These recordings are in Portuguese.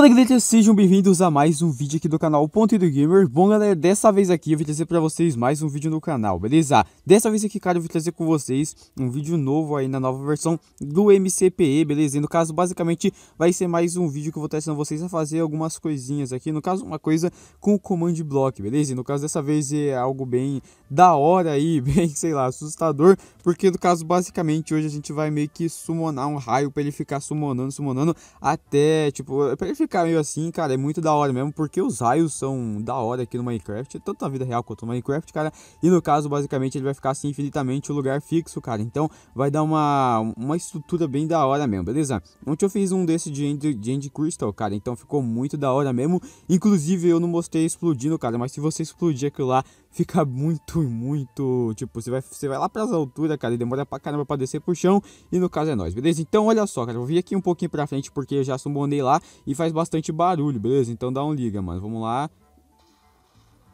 Fala é galera, sejam bem-vindos a mais um vídeo aqui do canal Ponto do Gamer Bom galera, dessa vez aqui eu vou trazer pra vocês mais um vídeo no canal, beleza? Dessa vez aqui, cara, eu vou trazer com vocês um vídeo novo aí na nova versão do MCPE, beleza? E no caso, basicamente, vai ser mais um vídeo que eu vou ensinando vocês a fazer algumas coisinhas aqui No caso, uma coisa com o Command Block, beleza? E no caso, dessa vez é algo bem da hora aí, bem, sei lá, assustador Porque no caso, basicamente, hoje a gente vai meio que summonar um raio pra ele ficar summonando, summonando Até, tipo, pra ele ficar ficar meio assim, cara, é muito da hora mesmo, porque os raios são da hora aqui no Minecraft, tanto na vida real quanto no Minecraft, cara. E no caso, basicamente, ele vai ficar assim infinitamente o lugar fixo, cara. Então, vai dar uma, uma estrutura bem da hora mesmo, beleza? Ontem eu fiz um desse de End, de End Crystal, cara, então ficou muito da hora mesmo. Inclusive, eu não mostrei explodindo, cara, mas se você explodir aquilo lá, fica muito, muito. Tipo, você vai, você vai lá pras alturas, cara, e demora pra caramba pra descer pro chão. E no caso é nós, beleza? Então, olha só, cara, eu vim aqui um pouquinho pra frente porque eu já sumonei lá e faz bastante barulho, beleza? Então dá um liga, mano. Vamos lá.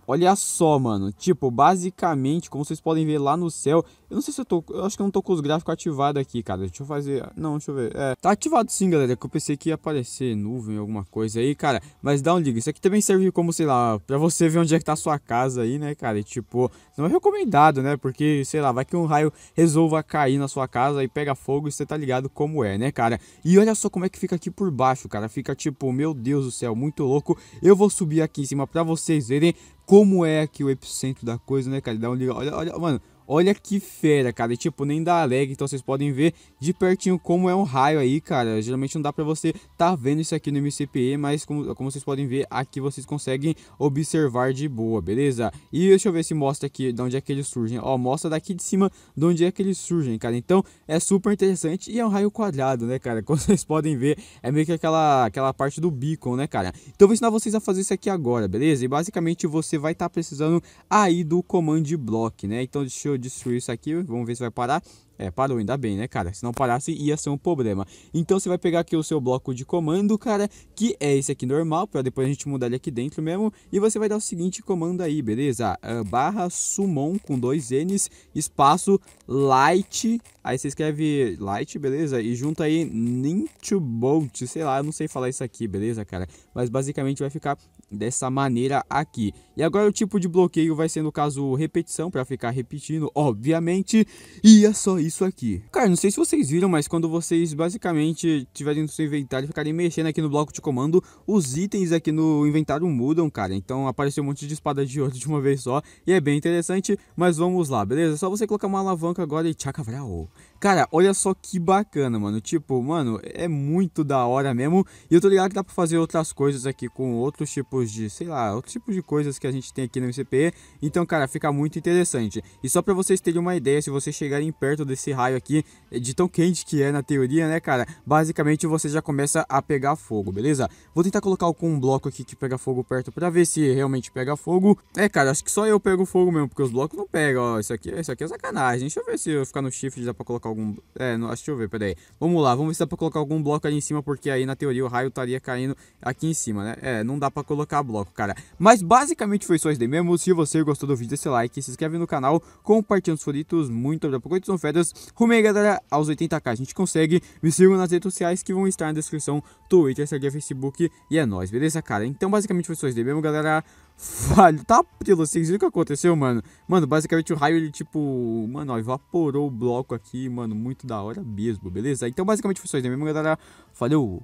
Olha só, mano. Tipo, basicamente, como vocês podem ver lá no céu. Eu não sei se eu tô. Eu acho que eu não tô com os gráficos ativados aqui, cara. Deixa eu fazer. Não, deixa eu ver. É, tá ativado sim, galera. Que eu pensei que ia aparecer nuvem, alguma coisa aí, cara. Mas dá um liga. Isso aqui também serve como, sei lá, pra você ver onde é que tá a sua casa aí, né, cara? E tipo, não é recomendado, né? Porque, sei lá, vai que um raio resolva cair na sua casa e pega fogo e você tá ligado como é, né, cara? E olha só como é que fica aqui por baixo, cara. Fica tipo, meu Deus do céu, muito louco. Eu vou subir aqui em cima pra vocês verem como é que o epicentro da coisa, né, cara? Dá um liga. Olha, olha, mano, Olha que fera, cara. E, tipo, nem dá lag, então vocês podem ver de pertinho como é um raio aí, cara. Geralmente não dá pra você tá vendo isso aqui no MCPE, mas como, como vocês podem ver, aqui vocês conseguem observar de boa, beleza? E deixa eu ver se mostra aqui de onde é que eles surgem. Ó, mostra daqui de cima de onde é que eles surgem, cara. Então, é super interessante e é um raio quadrado, né, cara? Como vocês podem ver, é meio que aquela, aquela parte do beacon, né, cara? Então, vou ensinar vocês a fazer isso aqui agora, beleza? E basicamente você vai estar tá precisando aí do command block, né? Então, deixa eu eu destruir isso aqui, vamos ver se vai parar. É, parou, ainda bem, né, cara? Se não parasse, ia ser um problema. Então você vai pegar aqui o seu bloco de comando, cara, que é esse aqui normal, para depois a gente mudar ele aqui dentro mesmo. E você vai dar o seguinte comando aí, beleza? Uh, barra summon com dois N's, espaço light, aí você escreve light, beleza? E junta aí nintobolt, sei lá, eu não sei falar isso aqui, beleza, cara? Mas basicamente vai ficar dessa maneira aqui. E agora o tipo de bloqueio vai ser no caso repetição, para ficar repetindo, obviamente. E é só isso aqui. Cara, não sei se vocês viram, mas quando vocês basicamente tiverem no seu inventário e ficarem mexendo aqui no bloco de comando, os itens aqui no inventário mudam, cara. Então apareceu um monte de espada de ouro de uma vez só e é bem interessante, mas vamos lá, beleza? É só você colocar uma alavanca agora e tchacavral. Cara, olha só que bacana, mano. Tipo, mano, é muito da hora mesmo. E eu tô ligado que dá pra fazer outras coisas aqui com outros tipos tipos de, sei lá, outros tipos de coisas que a gente tem aqui no MCP. Então, cara, fica muito interessante. E só para vocês terem uma ideia, se vocês chegarem perto desse raio aqui, eh, de tão quente que é na teoria, né, cara? Basicamente você já começa a pegar fogo, beleza? Vou tentar colocar um bloco aqui que pega fogo perto para ver se realmente pega fogo. É, cara, acho que só eu pego fogo mesmo, porque os blocos não pegam, ó. Isso aqui, isso aqui é sacanagem. Deixa eu ver se eu ficar no shift dá pra colocar algum... É, não, deixa eu ver, peraí. Vamos lá, vamos ver se dá pra colocar algum bloco ali em cima, porque aí na teoria o raio estaria caindo aqui em cima, né? É, não dá pra colocar colocar bloco, cara. Mas basicamente foi só isso daí mesmo. Se você gostou do vídeo, deixa like, se inscreve no canal, compartilha os favoritos. Muito obrigado por coisas são fedas. Rumei, galera, aos 80k a gente consegue. Me sigam nas redes sociais que vão estar na descrição: Twitter, Instagram, Facebook. E é nóis, beleza, cara? Então, basicamente foi só isso daí mesmo, galera. Falho, tá, pelo vocês viram o que aconteceu, mano? Mano, basicamente o raio, ele, tipo, mano, ó, evaporou o bloco aqui, mano, muito da hora mesmo, beleza? Então, basicamente foi só isso mesmo, galera. falhou